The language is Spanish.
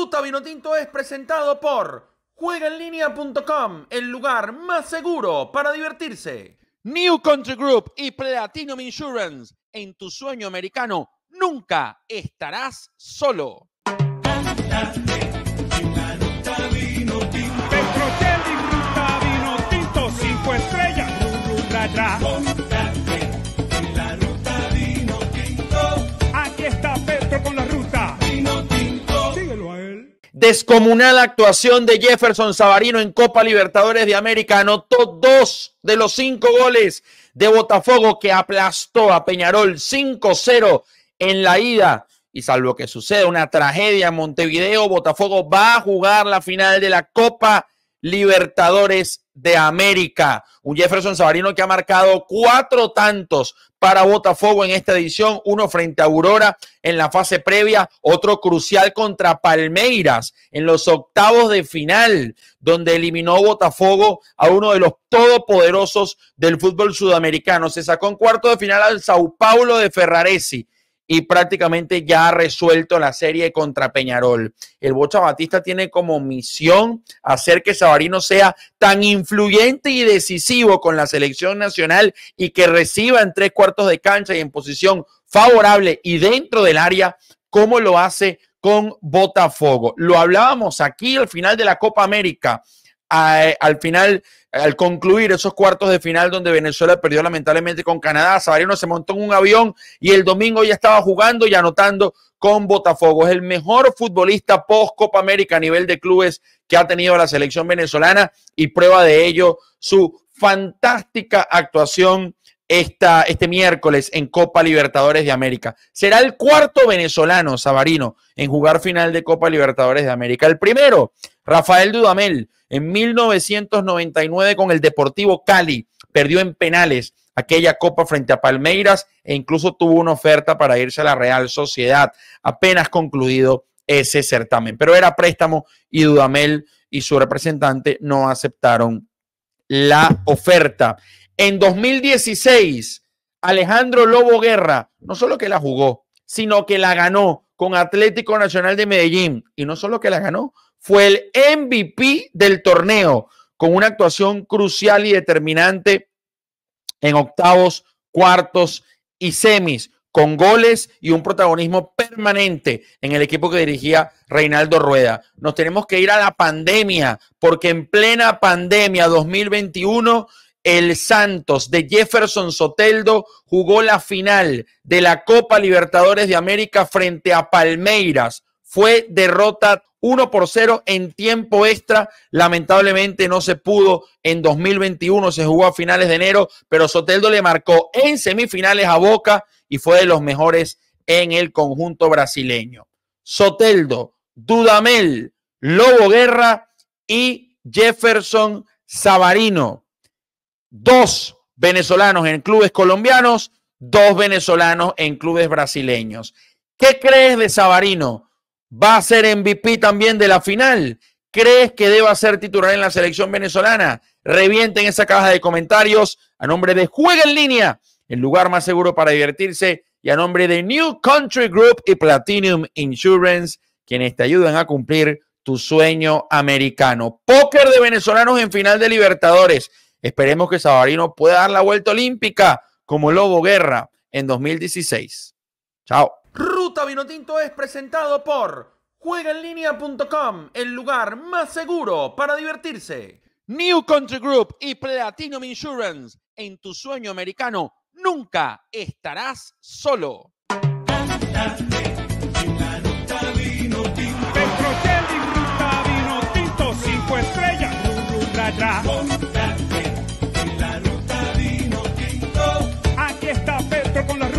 Ruta Tinto es presentado por juegaenlinea.com, el lugar más seguro para divertirse. New Country Group y Platinum Insurance. En tu sueño americano nunca estarás solo. descomunal actuación de Jefferson Savarino en Copa Libertadores de América. Anotó dos de los cinco goles de Botafogo que aplastó a Peñarol 5-0 en la ida. Y salvo que suceda una tragedia en Montevideo, Botafogo va a jugar la final de la Copa Libertadores de América. Un Jefferson Sabarino que ha marcado cuatro tantos para Botafogo en esta edición, uno frente a Aurora en la fase previa, otro crucial contra Palmeiras en los octavos de final, donde eliminó Botafogo a uno de los todopoderosos del fútbol sudamericano. Se sacó en cuarto de final al Sao Paulo de Ferraresi y prácticamente ya ha resuelto la serie contra Peñarol. El Bocha Batista tiene como misión hacer que Sabarino sea tan influyente y decisivo con la selección nacional y que reciba en tres cuartos de cancha y en posición favorable y dentro del área como lo hace con Botafogo. Lo hablábamos aquí al final de la Copa América al final, al concluir esos cuartos de final donde Venezuela perdió lamentablemente con Canadá, Sabarino se montó en un avión y el domingo ya estaba jugando y anotando con Botafogo. Es el mejor futbolista post Copa América a nivel de clubes que ha tenido la selección venezolana y prueba de ello su fantástica actuación este miércoles en Copa Libertadores de América. Será el cuarto venezolano, Sabarino, en jugar final de Copa Libertadores de América. El primero, Rafael Dudamel, en 1999 con el Deportivo Cali. Perdió en penales aquella copa frente a Palmeiras e incluso tuvo una oferta para irse a la Real Sociedad, apenas concluido ese certamen. Pero era préstamo y Dudamel y su representante no aceptaron la oferta. En 2016, Alejandro Lobo Guerra no solo que la jugó, sino que la ganó con Atlético Nacional de Medellín. Y no solo que la ganó, fue el MVP del torneo con una actuación crucial y determinante en octavos, cuartos y semis, con goles y un protagonismo permanente en el equipo que dirigía Reinaldo Rueda. Nos tenemos que ir a la pandemia, porque en plena pandemia 2021 el Santos de Jefferson Soteldo jugó la final de la Copa Libertadores de América frente a Palmeiras. Fue derrota 1 por 0 en tiempo extra. Lamentablemente no se pudo en 2021, se jugó a finales de enero, pero Soteldo le marcó en semifinales a Boca y fue de los mejores en el conjunto brasileño. Soteldo, Dudamel, Lobo Guerra y Jefferson Savarino dos venezolanos en clubes colombianos, dos venezolanos en clubes brasileños. ¿Qué crees de Sabarino? ¿Va a ser MVP también de la final? ¿Crees que deba ser titular en la selección venezolana? Revienten esa caja de comentarios a nombre de Juega en línea, el lugar más seguro para divertirse, y a nombre de New Country Group y Platinum Insurance, quienes te ayudan a cumplir tu sueño americano. Póker de venezolanos en final de Libertadores. Esperemos que Sabarino pueda dar la vuelta olímpica como Lobo Guerra en 2016. Chao. Ruta Vinotinto es presentado por juegaenlinea.com, el lugar más seguro para divertirse. New Country Group y Platinum Insurance. En tu sueño americano nunca estarás solo. con la